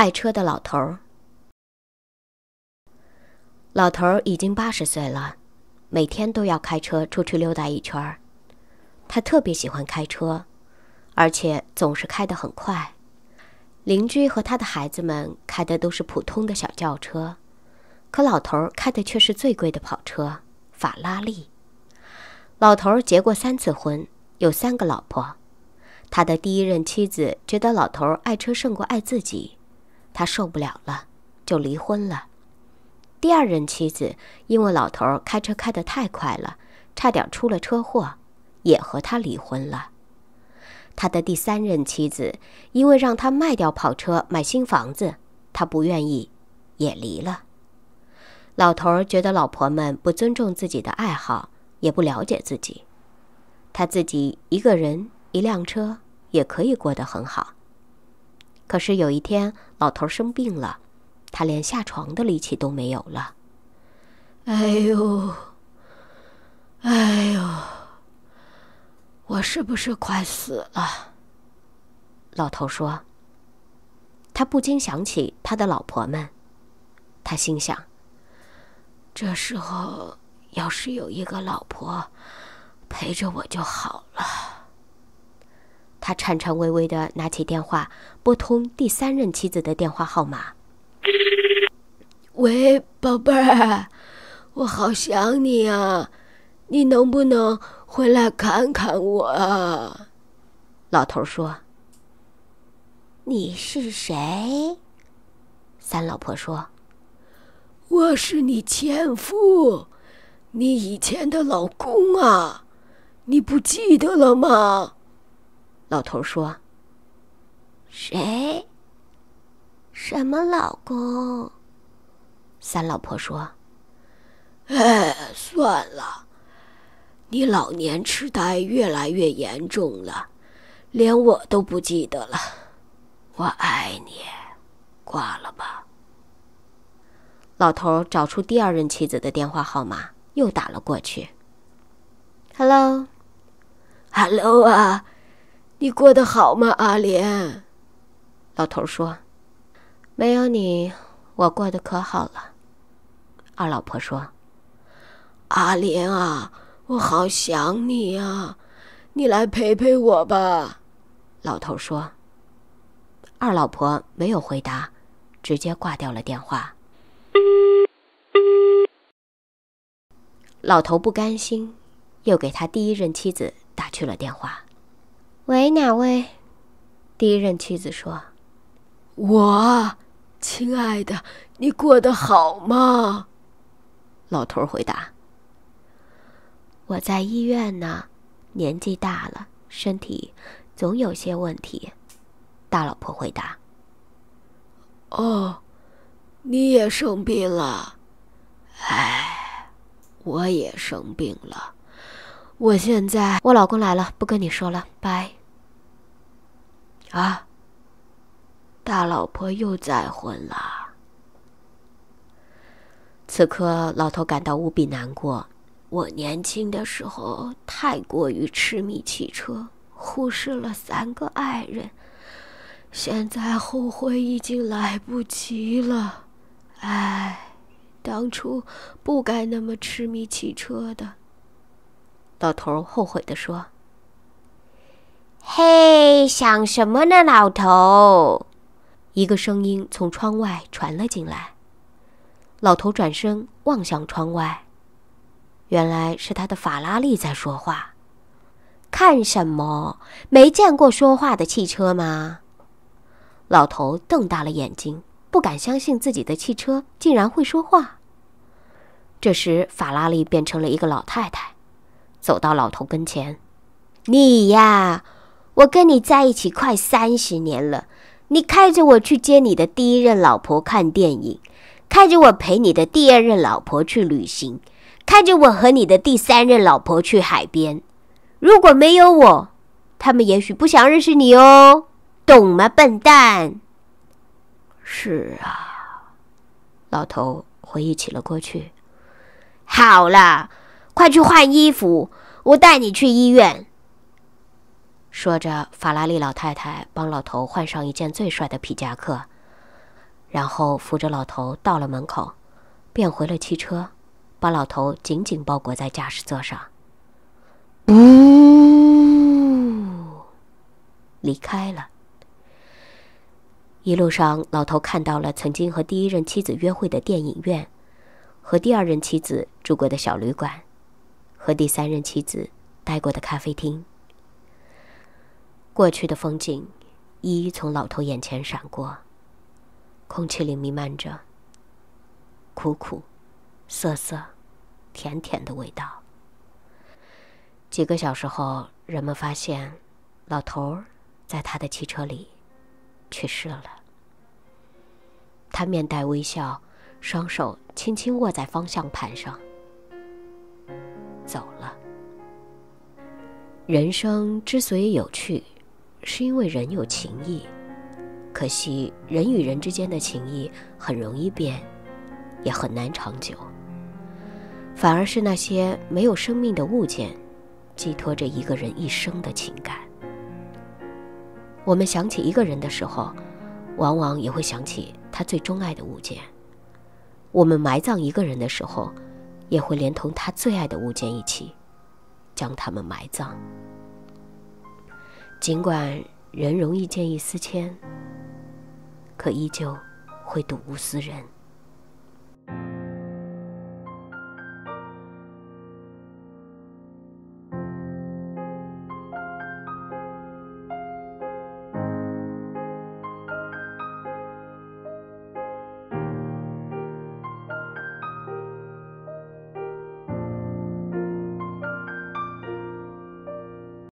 爱车的老头儿，老头儿已经八十岁了，每天都要开车出去溜达一圈儿。他特别喜欢开车，而且总是开得很快。邻居和他的孩子们开的都是普通的小轿车，可老头儿开的却是最贵的跑车——法拉利。老头儿结过三次婚，有三个老婆。他的第一任妻子觉得老头儿爱车胜过爱自己。他受不了了，就离婚了。第二任妻子因为老头儿开车开得太快了，差点出了车祸，也和他离婚了。他的第三任妻子因为让他卖掉跑车买新房子，他不愿意，也离了。老头儿觉得老婆们不尊重自己的爱好，也不了解自己。他自己一个人一辆车也可以过得很好。可是有一天，老头生病了，他连下床的力气都没有了。哎呦，哎呦，我是不是快死了？老头说。他不禁想起他的老婆们，他心想：这时候要是有一个老婆陪着我就好了。他颤颤巍巍的拿起电话，拨通第三任妻子的电话号码。“喂，宝贝儿，我好想你啊，你能不能回来看看我？”老头说。“你是谁？”三老婆说，“我是你前夫，你以前的老公啊，你不记得了吗？”老头说：“谁？什么老公？”三老婆说：“哎，算了，你老年痴呆越来越严重了，连我都不记得了。我爱你，挂了吧。”老头找出第二任妻子的电话号码，又打了过去。“Hello，Hello 啊。”你过得好吗，阿莲？老头说：“没有你，我过得可好了。”二老婆说：“阿莲啊，我好想你啊，你来陪陪我吧。”老头说。二老婆没有回答，直接挂掉了电话。老头不甘心，又给他第一任妻子打去了电话。喂，哪位？第一任妻子说：“我，亲爱的，你过得好吗？”老头回答：“我在医院呢，年纪大了，身体总有些问题。”大老婆回答：“哦，你也生病了？哎，我也生病了。我现在……我老公来了，不跟你说了，拜。”啊！大老婆又再婚了。此刻，老头感到无比难过。我年轻的时候太过于痴迷汽车，忽视了三个爱人，现在后悔已经来不及了。唉，当初不该那么痴迷汽车的。老头后悔的说。嘿，想什么呢，老头？一个声音从窗外传了进来。老头转身望向窗外，原来是他的法拉利在说话。看什么？没见过说话的汽车吗？老头瞪大了眼睛，不敢相信自己的汽车竟然会说话。这时，法拉利变成了一个老太太，走到老头跟前：“你呀。”我跟你在一起快三十年了，你开着我去接你的第一任老婆看电影，开着我陪你的第二任老婆去旅行，开着我和你的第三任老婆去海边。如果没有我，他们也许不想认识你哦，懂吗，笨蛋？是啊，老头回忆起了过去。好了，快去换衣服，我带你去医院。说着，法拉利老太太帮老头换上一件最帅的皮夹克，然后扶着老头到了门口，便回了汽车，把老头紧紧包裹在驾驶座上，呜，离开了。一路上，老头看到了曾经和第一任妻子约会的电影院，和第二任妻子住过的小旅馆，和第三任妻子待过的咖啡厅。过去的风景一一从老头眼前闪过，空气里弥漫着苦苦、涩涩、甜甜的味道。几个小时后，人们发现老头在他的汽车里去世了。他面带微笑，双手轻轻握在方向盘上，走了。人生之所以有趣。是因为人有情谊，可惜人与人之间的情谊很容易变，也很难长久。反而是那些没有生命的物件，寄托着一个人一生的情感。我们想起一个人的时候，往往也会想起他最钟爱的物件；我们埋葬一个人的时候，也会连同他最爱的物件一起，将他们埋葬。尽管人容易见异思迁，可依旧会睹物思人。